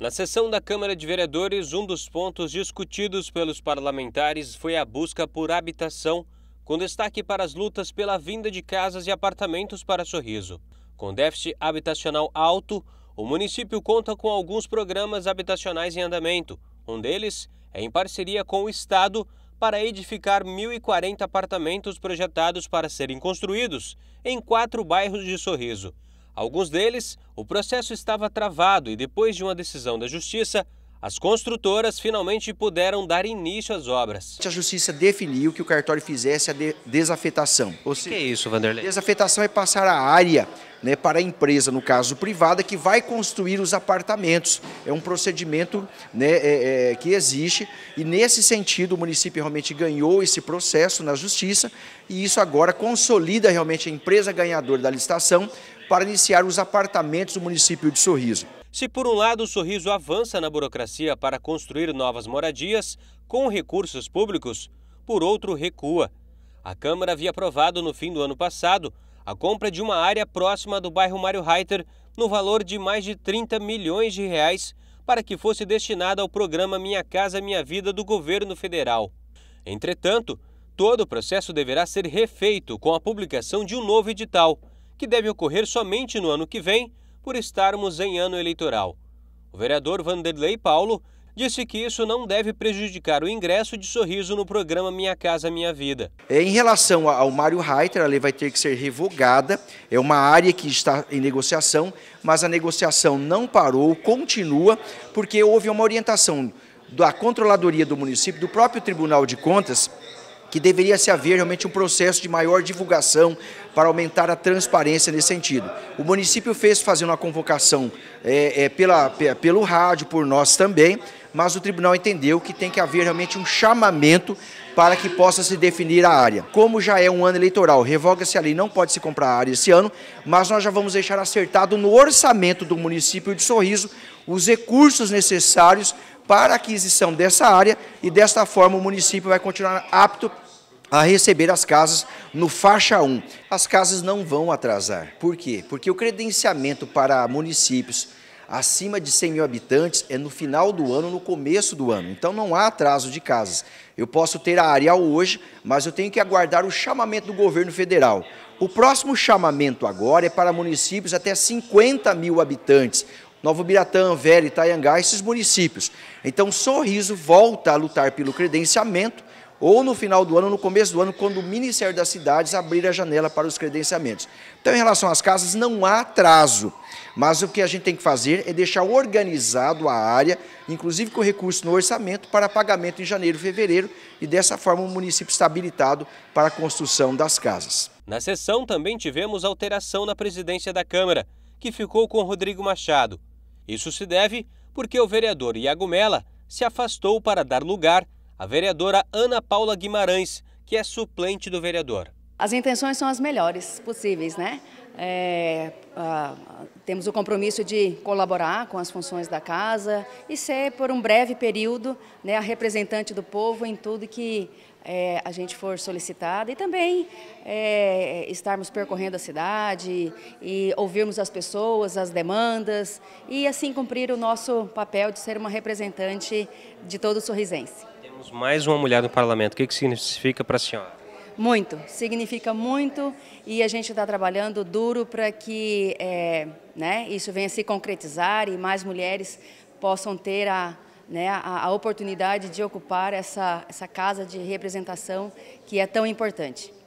Na sessão da Câmara de Vereadores, um dos pontos discutidos pelos parlamentares foi a busca por habitação, com destaque para as lutas pela vinda de casas e apartamentos para Sorriso. Com déficit habitacional alto, o município conta com alguns programas habitacionais em andamento. Um deles é em parceria com o Estado para edificar 1.040 apartamentos projetados para serem construídos em quatro bairros de Sorriso. Alguns deles, o processo estava travado e depois de uma decisão da justiça, as construtoras finalmente puderam dar início às obras. A justiça definiu que o cartório fizesse a de desafetação. O que é isso, Vanderlei? Desafetação é passar a área né, para a empresa, no caso privada, que vai construir os apartamentos. É um procedimento né, é, é, que existe e, nesse sentido, o município realmente ganhou esse processo na justiça e isso agora consolida realmente a empresa ganhadora da licitação para iniciar os apartamentos do município de Sorriso. Se por um lado o sorriso avança na burocracia para construir novas moradias com recursos públicos, por outro recua. A Câmara havia aprovado no fim do ano passado a compra de uma área próxima do bairro Mário Reiter no valor de mais de 30 milhões de reais para que fosse destinada ao programa Minha Casa Minha Vida do governo federal. Entretanto, todo o processo deverá ser refeito com a publicação de um novo edital, que deve ocorrer somente no ano que vem, por estarmos em ano eleitoral. O vereador Vanderlei Paulo disse que isso não deve prejudicar o ingresso de Sorriso no programa Minha Casa Minha Vida. É, em relação ao Mário Reiter, a lei vai ter que ser revogada, é uma área que está em negociação, mas a negociação não parou, continua, porque houve uma orientação da controladoria do município, do próprio Tribunal de Contas, que deveria se haver realmente um processo de maior divulgação para aumentar a transparência nesse sentido. O município fez fazendo uma convocação é, é, pela, pelo rádio, por nós também, mas o tribunal entendeu que tem que haver realmente um chamamento para que possa se definir a área. Como já é um ano eleitoral, revoga-se a lei, não pode se comprar a área esse ano, mas nós já vamos deixar acertado no orçamento do município de Sorriso os recursos necessários para a aquisição dessa área e desta forma o município vai continuar apto a receber as casas no faixa 1. As casas não vão atrasar. Por quê? Porque o credenciamento para municípios acima de 100 mil habitantes é no final do ano, no começo do ano. Então não há atraso de casas. Eu posso ter a área hoje, mas eu tenho que aguardar o chamamento do governo federal. O próximo chamamento agora é para municípios até 50 mil habitantes, Novo Biratã, e Itaiangá, esses municípios. Então, Sorriso volta a lutar pelo credenciamento, ou no final do ano, no começo do ano, quando o Ministério das Cidades abrir a janela para os credenciamentos. Então, em relação às casas, não há atraso, mas o que a gente tem que fazer é deixar organizado a área, inclusive com recurso no orçamento, para pagamento em janeiro e fevereiro, e dessa forma o município está habilitado para a construção das casas. Na sessão também tivemos alteração na presidência da Câmara, que ficou com Rodrigo Machado, isso se deve porque o vereador Iago Mela se afastou para dar lugar à vereadora Ana Paula Guimarães, que é suplente do vereador. As intenções são as melhores possíveis, né? É, ah, temos o compromisso de colaborar com as funções da casa e ser, por um breve período, né, a representante do povo em tudo que é, a gente for solicitada e também é, estarmos percorrendo a cidade e ouvirmos as pessoas, as demandas e assim cumprir o nosso papel de ser uma representante de todo o sorrisense. Temos mais uma mulher no parlamento. O que, que significa para a senhora? Muito, significa muito e a gente está trabalhando duro para que é, né, isso venha se concretizar e mais mulheres possam ter a, né, a, a oportunidade de ocupar essa, essa casa de representação que é tão importante.